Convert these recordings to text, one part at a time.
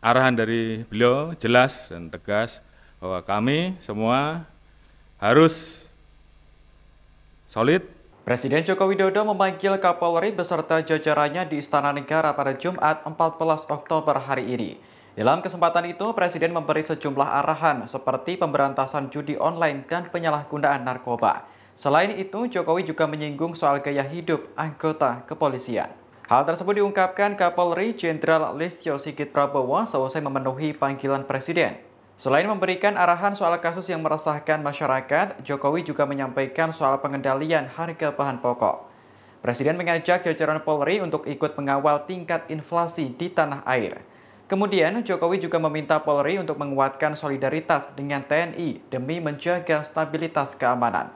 arahan dari beliau jelas dan tegas bahwa kami semua harus solid. Presiden Joko Widodo memanggil Kapolri beserta jajarannya di Istana Negara pada Jumat 14 Oktober hari ini. Dalam kesempatan itu, Presiden memberi sejumlah arahan seperti pemberantasan judi online dan penyalahgunaan narkoba. Selain itu, Jokowi juga menyinggung soal gaya hidup anggota kepolisian. Hal tersebut diungkapkan Kapolri Jenderal Listio Sigit Prabowo selesai memenuhi panggilan Presiden. Selain memberikan arahan soal kasus yang meresahkan masyarakat, Jokowi juga menyampaikan soal pengendalian harga bahan pokok. Presiden mengajak jajaran Polri untuk ikut mengawal tingkat inflasi di tanah air. Kemudian, Jokowi juga meminta Polri untuk menguatkan solidaritas dengan TNI demi menjaga stabilitas keamanan.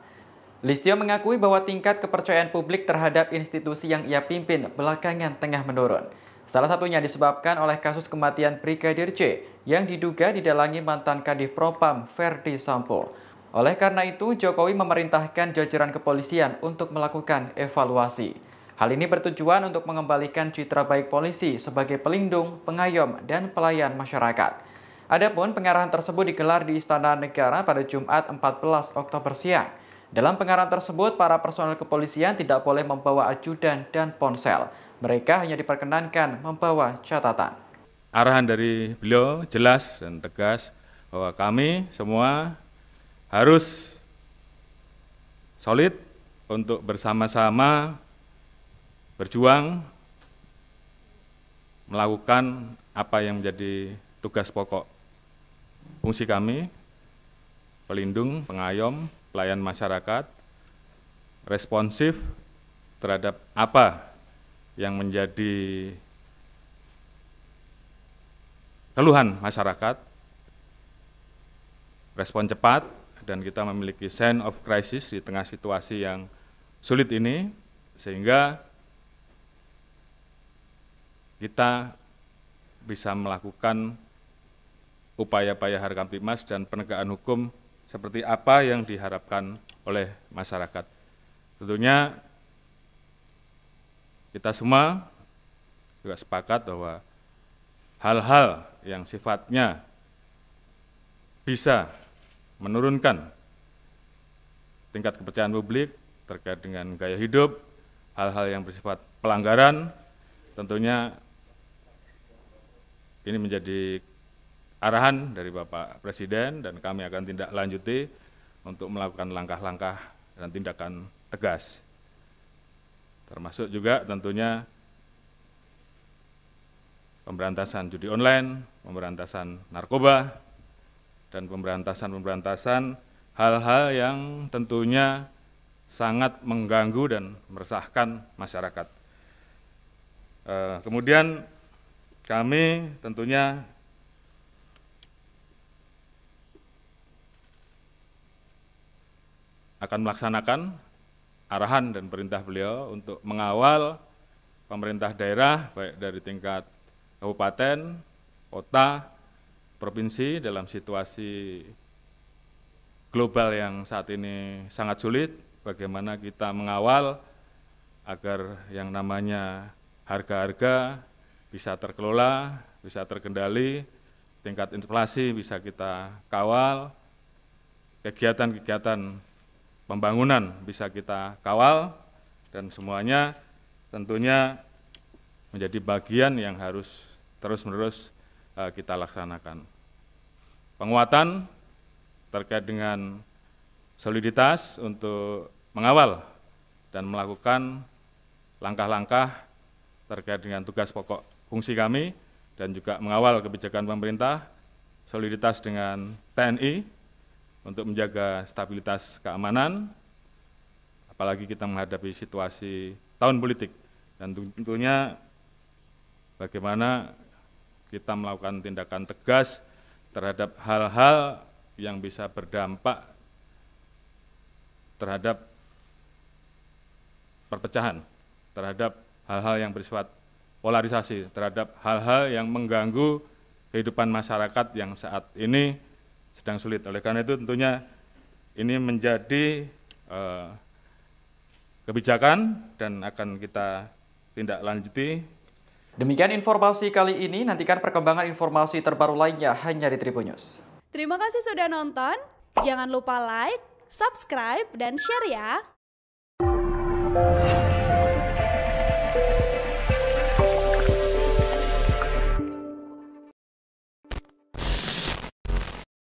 Listio mengakui bahwa tingkat kepercayaan publik terhadap institusi yang ia pimpin belakangan tengah menurun. Salah satunya disebabkan oleh kasus kematian Brigadir C yang diduga didalangi mantan Kadif Propam Ferdi Sampo. Oleh karena itu, Jokowi memerintahkan jajaran kepolisian untuk melakukan evaluasi. Hal ini bertujuan untuk mengembalikan citra baik polisi sebagai pelindung, pengayom, dan pelayan masyarakat. Adapun pengarahan tersebut digelar di Istana Negara pada Jumat 14 Oktober siang. Dalam pengarahan tersebut, para personel kepolisian tidak boleh membawa ajudan dan ponsel. Mereka hanya diperkenankan membawa catatan. Arahan dari beliau jelas dan tegas bahwa kami semua harus solid untuk bersama-sama berjuang melakukan apa yang menjadi tugas pokok fungsi kami, pelindung, pengayom, pelayan masyarakat responsif terhadap apa yang menjadi keluhan masyarakat, respon cepat, dan kita memiliki sense of crisis di tengah situasi yang sulit ini, sehingga kita bisa melakukan upaya-upaya harkam timas dan penegakan hukum seperti apa yang diharapkan oleh masyarakat. Tentunya kita semua juga sepakat bahwa hal-hal yang sifatnya bisa menurunkan tingkat kepercayaan publik terkait dengan gaya hidup, hal-hal yang bersifat pelanggaran, tentunya ini menjadi arahan dari Bapak Presiden dan kami akan tindak lanjuti untuk melakukan langkah-langkah dan tindakan tegas. Termasuk juga tentunya pemberantasan judi online, pemberantasan narkoba, dan pemberantasan-pemberantasan hal-hal yang tentunya sangat mengganggu dan meresahkan masyarakat. Eh, kemudian kami tentunya akan melaksanakan arahan dan perintah beliau untuk mengawal pemerintah daerah baik dari tingkat kabupaten, kota, provinsi dalam situasi global yang saat ini sangat sulit, bagaimana kita mengawal agar yang namanya harga-harga bisa terkelola, bisa terkendali, tingkat inflasi bisa kita kawal, kegiatan-kegiatan pembangunan bisa kita kawal dan semuanya tentunya menjadi bagian yang harus terus-menerus eh, kita laksanakan. Penguatan terkait dengan soliditas untuk mengawal dan melakukan langkah-langkah terkait dengan tugas pokok fungsi kami dan juga mengawal kebijakan pemerintah, soliditas dengan TNI, untuk menjaga stabilitas keamanan, apalagi kita menghadapi situasi tahun politik. Dan tentunya bagaimana kita melakukan tindakan tegas terhadap hal-hal yang bisa berdampak terhadap perpecahan, terhadap hal-hal yang bersifat polarisasi, terhadap hal-hal yang mengganggu kehidupan masyarakat yang saat ini sedang sulit. Oleh karena itu tentunya ini menjadi eh, kebijakan dan akan kita tindak lanjuti. Demikian informasi kali ini, nantikan perkembangan informasi terbaru lainnya hanya di Tribunnews. Terima kasih sudah nonton, jangan lupa like, subscribe, dan share ya!